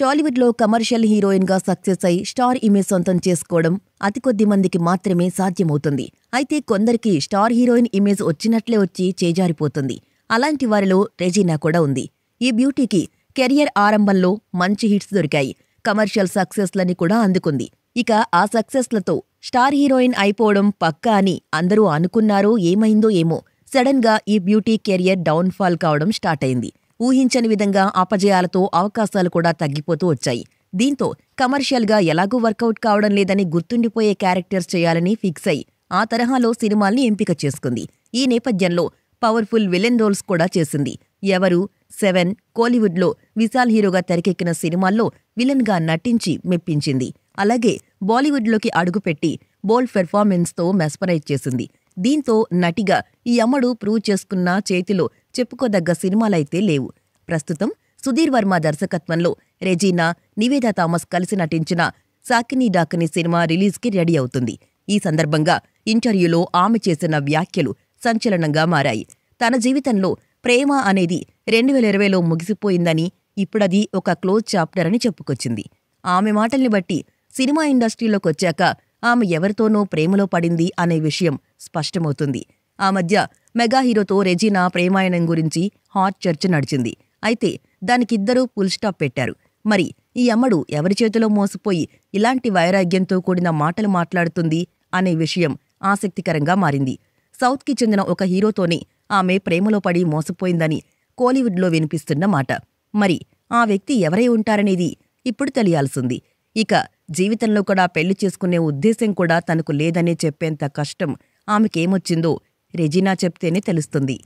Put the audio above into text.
టాలీవుడ్లో కమర్షియల్ హీరోయిన్గా సక్సెస్ అయి స్టార్ ఇమేజ్ సొంతం చేసుకోవడం అతి కొద్ది మందికి మాత్రమే సాధ్యమవుతుంది అయితే కొందరికి స్టార్ హీరోయిన్ ఇమేజ్ వచ్చినట్లే వచ్చి చేజారిపోతుంది అలాంటి వారిలో రెజీనా కూడా ఉంది ఈ బ్యూటీకి కెరియర్ ఆరంభంలో మంచి హిట్స్ దొరికాయి కమర్షియల్ సక్సెస్లని కూడా అందుకుంది ఇక ఆ సక్సెస్లతో స్టార్ హీరోయిన్ అయిపోవడం పక్కా అని అందరూ అనుకున్నారో ఏమైందో ఏమో సడన్గా ఈ బ్యూటీ కెరియర్ డౌన్ఫాల్ కావడం స్టార్ట్ అయింది ఊహించని విధంగా అపజయాలతో అవకాశాలు కూడా తగ్గిపోతూ వచ్చాయి దీంతో కమర్షియల్గా ఎలాగూ వర్కౌట్ కావడం లేదని గుర్తుండిపోయే క్యారెక్టర్స్ చేయాలని ఫిక్స్ అయి ఆ తరహాలో సినిమాల్ని ఎంపిక చేసుకుంది ఈ నేపథ్యంలో పవర్ఫుల్ విలన్ రోల్స్ కూడా చేసింది ఎవరు సెవెన్ కోలీవుడ్లో విశాల్ హీరోగా తెరకెక్కిన సినిమాల్లో విలన్గా నటించి మెప్పించింది అలాగే బాలీవుడ్లోకి అడుగుపెట్టి బోల్డ్ పెర్ఫార్మెన్స్తో మెస్పరైజ్ చేసింది దీంతో నటిగా ఈ అమ్మడు ప్రూవ్ చేసుకున్న చేతిలో చెప్పుకోదగ్గ సినిమాలైతే లేవు ప్రస్తుతం సుధీర్ వర్మ దర్శకత్వంలో రెజీనా నివేదా థామస్ కలిసి నటించిన సాకిని డాకిని సినిమా రిలీజ్కి రెడీ అవుతుంది ఈ సందర్భంగా ఇంటర్వ్యూలో ఆమె చేసిన వ్యాఖ్యలు సంచలనంగా మారాయి తన జీవితంలో ప్రేమ అనేది రెండు వేల ఇరవైలో ముగిసిపోయిందని ఇప్పుడది ఒక క్లోజ్ చాప్టర్ అని చెప్పుకొచ్చింది ఆమె మాటల్ని బట్టి సినిమా ఇండస్ట్రీలోకి వచ్చాక ఆమె ఎవరితోనో ప్రేమలో పడింది అనే విషయం స్పష్టమవుతుంది ఆ మధ్య మెగా హీరోతో రెజీనా ప్రేమాయణం గురించి హాట్ చర్చ నడిచింది అయితే దానికిద్దరూ ఫుల్ స్టాప్ పెట్టారు మరి ఈ అమ్మడు ఎవరి చేతిలో మోసపోయి ఇలాంటి వైరాగ్యంతో కూడిన మాటలు మాట్లాడుతుంది అనే విషయం ఆసక్తికరంగా మారింది సౌత్కి చెందిన ఒక హీరోతోనే ఆమె ప్రేమలో పడి మోసపోయిందని కోలీవుడ్లో వినిపిస్తున్న మాట మరి ఆ వ్యక్తి ఎవరై ఉంటారనేది ఇప్పుడు తెలియాల్సింది ఇక జీవితంలో కూడా పెళ్లి చేసుకునే ఉద్దేశం కూడా తనకు లేదనే చెప్పేంత కష్టం ఆమెకేమొచ్చిందో రెజీనా చెప్తేనే తెలుస్తుంది